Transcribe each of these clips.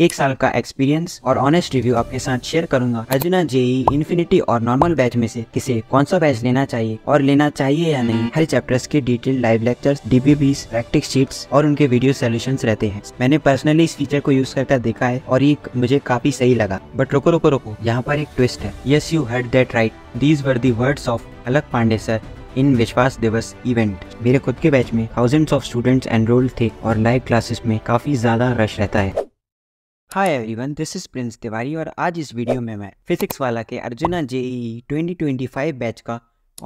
एक साल का एक्सपीरियंस और ऑनेस्ट रिव्यू आपके साथ शेयर करूंगा अर्जुना जेई इन्फिनिटी और नॉर्मल बैच में से किसे कौन सा बैच लेना चाहिए और लेना चाहिए या नहीं हर चैप्टर्स के detail live lectures DPP practice sheets और उनके वीडियो सोल्यूशन रहते हैं मैंने पर्सनली इस फीचर को यूज करके देखा है और ये मुझे काफी सही लगा बट रोको रोको रोको यहाँ पर एक ट्विस्ट है yes you heard that right these were the words of Alakh Pandey sir in Vishwas Diwas event मेरे खुद के बैच में थाउजेंड्स ऑफ स्टूडेंट्स एनरोल्ड थे और लाइव क्लासेस में काफी ज्यादा रश रहता है hi everyone this is Prince Tiwari और आज इस वीडियो में मैं फिजिक्स वाला के अर्जुना जेई 2025 बैच का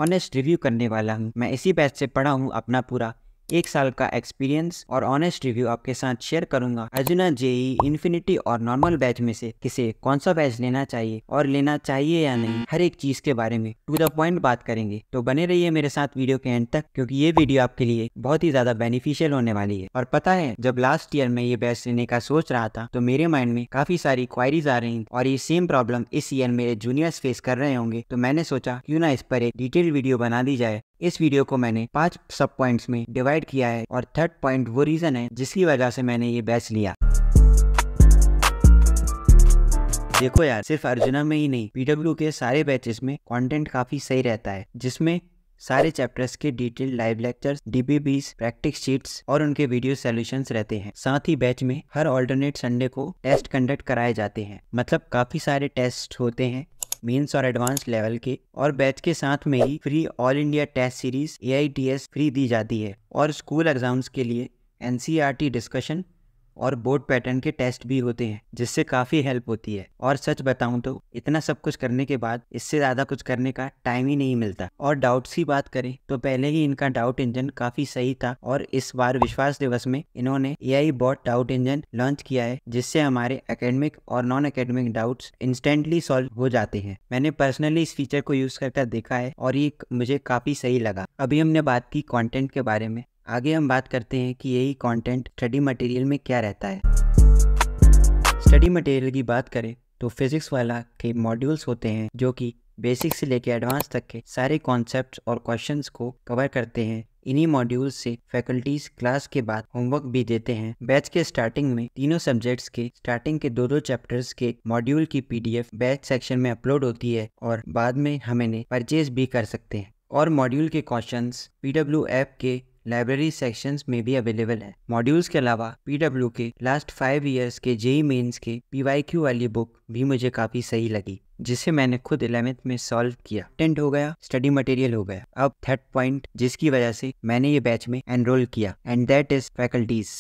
ऑनेस्ट रिव्यू करने वाला हूँ मैं इसी बैच से पढ़ा हूँ अपना पूरा एक साल का एक्सपीरियंस और ऑनेस्ट रिव्यू आपके साथ शेयर करूंगा अर्जुना जेई इन्फिनिटी e, और नॉर्मल बैच में से किसे कौन सा बैच लेना चाहिए और लेना चाहिए या नहीं हर एक चीज के बारे में टू द पॉइंट बात करेंगे तो बने रहिए मेरे साथ वीडियो के एंड तक क्योंकि ये वीडियो आपके लिए बहुत ही ज्यादा बेनिफिशियल होने वाली है और पता है जब लास्ट ईयर में ये बैच लेने का सोच रहा था तो मेरे माइंड में काफी सारी क्वारीज आ रही और ये सेम प्रॉब्लम इस ईयर मेरे जूनियर्स फेस कर रहे होंगे तो मैंने सोचा क्यूँ ना इस पर एक डिटेल वीडियो बना दी जाए इस वीडियो को मैंने पांच सब पॉइंट्स में डिवाइड किया है और थर्ड पॉइंट वो रीजन है जिसकी वजह से मैंने ये बैच लिया देखो यार सिर्फ अर्जुना में ही नहीं पीडब्ल्यू के सारे बैचेस में कंटेंट काफी सही रहता है जिसमें सारे चैप्टर्स के detail live lectures DPPs practice sheets और उनके वीडियो सोल्यूशन रहते हैं साथ ही बैच में हर ऑल्टरनेट संडे को टेस्ट कंडक्ट कराए जाते हैं मतलब काफी सारे टेस्ट होते हैं मेन्स और एडवांस लेवल के और बैच के साथ में ही free all India test series ए फ्री दी जाती है और स्कूल एग्जाम्स के लिए एन डिस्कशन और बोर्ड पैटर्न के टेस्ट भी होते हैं जिससे काफ़ी हेल्प होती है और सच बताऊं तो इतना सब कुछ करने के बाद इससे ज़्यादा कुछ करने का टाइम ही नहीं मिलता और डाउट्स की बात करें तो पहले ही इनका डाउट इंजन काफ़ी सही था और इस बार विश्वास दिवस में इन्होंने A I bot doubt engine launch किया है जिससे हमारे अकेडमिक और non academic doubt instantly solve हो जाते हैं मैंने पर्सनली इस फीचर को यूज़ करके देखा है और ये मुझे काफ़ी सही लगा अभी हमने बात की कॉन्टेंट के बारे में आगे हम बात करते हैं कि यही कंटेंट स्टडी मटेरियल में क्या रहता है स्टडी मटेरियल की बात करें तो फिजिक्स वाला के मॉड्यूल्स होते हैं जो कि बेसिक से लेकर एडवांस तक के सारे कॉन्सेप्ट और क्वेश्चन को कवर करते हैं इन्हीं मॉड्यूल से फैकल्टीज क्लास के बाद होमवर्क भी देते हैं बैच के स्टार्टिंग में तीनों सब्जेक्ट्स के स्टार्टिंग के दो दो चैप्टर्स के मॉड्यूल की पीडीएफ बैच सेक्शन में अपलोड होती है और बाद में हम इन्हें परचेज भी कर सकते हैं और मॉड्यूल के क्वेश्चंस पीडब्ल्यू ऐप के लाइब्रेरी सेक्शन में भी अवेलेबल है मॉड्यूल्स के अलावा पीडब्ल्यू के लास्ट फाइव ईयर्स के जेई मेन्स के पीवाईक्यू वाली बुक भी मुझे काफ़ी सही लगी जिसे मैंने खुद इलेवेंथ में सॉल्व किया टेंट हो गया स्टडी मटेरियल हो गया अब थर्ड पॉइंट जिसकी वजह से मैंने ये बैच में एनरोल किया and that is faculties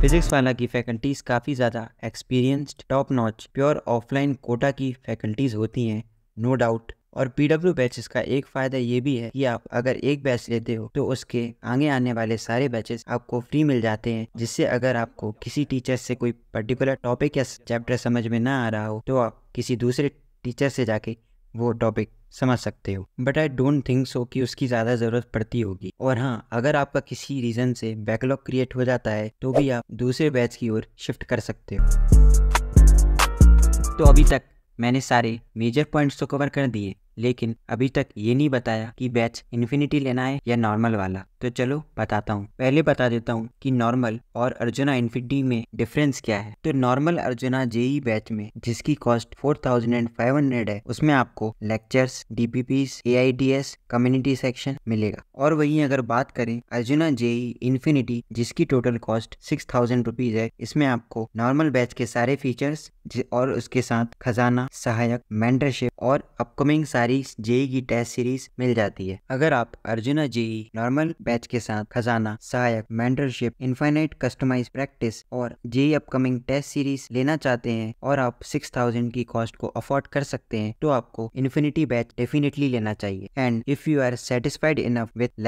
Physics Wallah की फैकल्टीज़ काफ़ी ज़्यादा experienced top notch pure offline Kota की फैकल्टीज़ होती हैं नो डाउट और पीडब्ल्यू बैचेस का एक फायदा ये भी है कि आप अगर एक बैच लेते हो तो उसके आगे आने वाले सारे बैचेस आपको फ्री मिल जाते हैं जिससे अगर आपको किसी टीचर से कोई पर्टिकुलर टॉपिक या चैप्टर समझ में ना आ रहा हो तो आप किसी दूसरे टीचर से जाके वो टॉपिक समझ सकते हो but I don't think so कि उसकी ज़्यादा ज़रूरत पड़ती होगी और हाँ अगर आपका किसी रीज़न से बैकलॉग क्रिएट हो जाता है तो भी आप दूसरे बैच की ओर शिफ्ट कर सकते हो तो अभी तक मैंने सारे मेजर पॉइंट्स तो कवर कर दिए लेकिन अभी तक ये नहीं बताया कि बैच इन्फिनिटी लेना है या नॉर्मल वाला तो चलो बताता हूँ पहले बता देता हूँ कि नॉर्मल और अर्जुना इन्फिनिटी में डिफरेंस क्या है तो नॉर्मल अर्जुना जेई बैच में जिसकी कॉस्ट 4500 है उसमें आपको lectures DPPs AITS community section मिलेगा और वही अगर बात करें अर्जुना जेई इन्फिनिटी जिसकी total cost six thousand rupees है इसमें आपको नॉर्मल बैच के सारे फीचर्स और उसके साथ खजाना सहायक मेंटरशिप और अपकमिंग सारी जेई की टेस्ट सीरीज मिल जाती है अगर आप अर्जुना जेई नॉर्मल बैच के साथ खजाना सहायक मेंटरशिप इन्फाइनाइट कस्टमाइज प्रैक्टिस और जेई अपकमिंग टेस्ट सीरीज लेना चाहते हैं और आप सिक्स थाउजेंड की कॉस्ट को अफोर्ड कर सकते हैं तो आपको इन्फिनिटी बैच डेफिनेटली लेना चाहिए and if you are satisfied enough with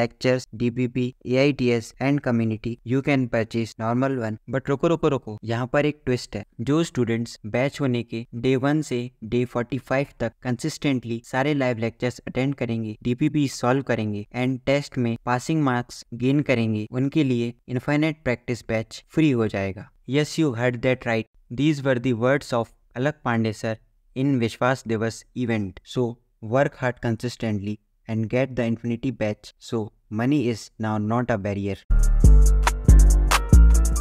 I T S and community you can purchase normal one but रुको रुको रुको यहाँ पर एक ट्विस्ट है जो स्टूडेंट्स बैच होने के डे वन से डे फोर्टी फाइव तक कंसिस्टेंटली सारे सारे लाइव लेक्चर्स अटेंड करेंगे डीपीपी सॉल्व करेंगे एंड टेस्ट में पासिंग मार्क्स गेन करेंगे उनके लिए इन्फाइनेट प्रैक्टिस बैच फ्री हो जाएगा yes you heard that right these were the words of Alakh Pandey sir in Vishwas Diwas event so work hard consistently and get the infinity batch so money is now not a barrier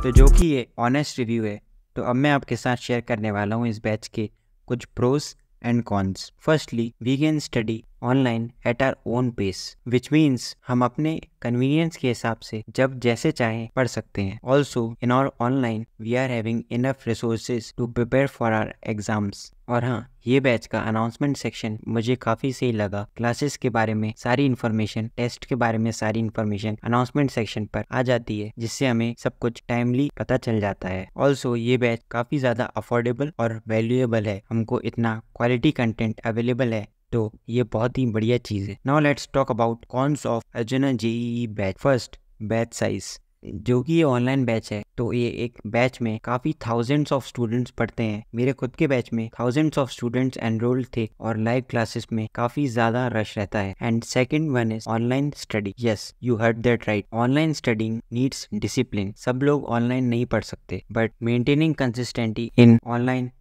तो जो कि ये honest review है तो अब मैं आपके साथ शेयर करने वाला हूँ इस बैच के कुछ pros and cons. Firstly, we can study online at our own pace which means हम अपने कन्वीनियंस के हिसाब से जब जैसे चाहे पढ़ सकते हैं also in our online we are having enough resources to prepare for our exams और हाँ ये बैच का अनाउंसमेंट सेक्शन मुझे काफ़ी सही लगा क्लासेस के बारे में सारी इन्फॉर्मेशन टेस्ट के बारे में सारी इन्फॉर्मेशन अनाउंसमेंट सेक्शन पर आ जाती है जिससे हमें सब कुछ टाइमली पता चल जाता है ऑल्सो ये बैच काफ़ी ज़्यादा अफोर्डेबल और वैल्यूएबल है हमको इतना क्वालिटी कंटेंट अवेलेबल है तो ये बहुत ही बढ़िया चीज़ है now let's talk about cons of Arjuna JEE batch first batch size जो कि ये ऑनलाइन बैच है तो ये एक बैच में काफ़ी थाउजेंड्स ऑफ स्टूडेंट्स पढ़ते हैं मेरे खुद के बैच में थाउजेंड्स ऑफ स्टूडेंट्स एनरोल्ड थे और लाइव क्लासेस में काफ़ी ज़्यादा रश रहता है and second one is online study yes you heard that right online studying needs discipline सब लोग ऑनलाइन नहीं पढ़ सकते but maintaining consistency in online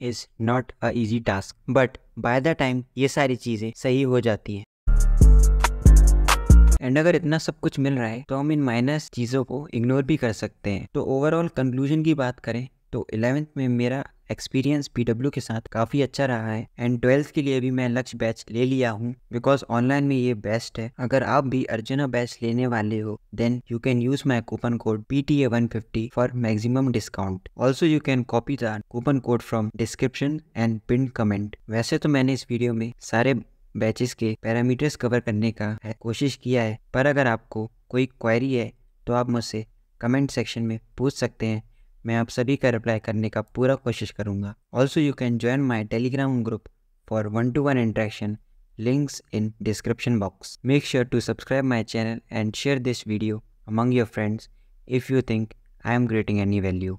is not a easy task but by the time ये सारी चीज़ें सही हो जाती हैं एंड अगर इतना सब कुछ मिल रहा है तो हम इन माइनस चीज़ों को इग्नोर भी कर सकते हैं तो ओवरऑल कंक्लूजन की बात करें तो इलेवेंथ में मेरा एक्सपीरियंस पीडब्ल्यू के साथ काफ़ी अच्छा रहा है एंड ट्वेल्थ के लिए भी मैं लक्ष्य बैच ले लिया हूँ बिकॉज ऑनलाइन में ये बेस्ट है अगर आप भी अर्जुना बैच लेने वाले हो then you can use my coupon code P T A one fifty for maximum discount also you can copy the coupon code from description and pin comment वैसे तो मैंने इस वीडियो में सारे बैचेस के पैरामीटर्स कवर करने का है कोशिश किया है पर अगर आपको कोई क्वारी है तो आप मुझसे कमेंट सेक्शन में पूछ सकते हैं मैं आप सभी का रिप्लाई करने का पूरा कोशिश करूंगा also you can join my Telegram group for one two one interaction links in description box make sure to subscribe my channel and share this video among your friends if you think I am creating any value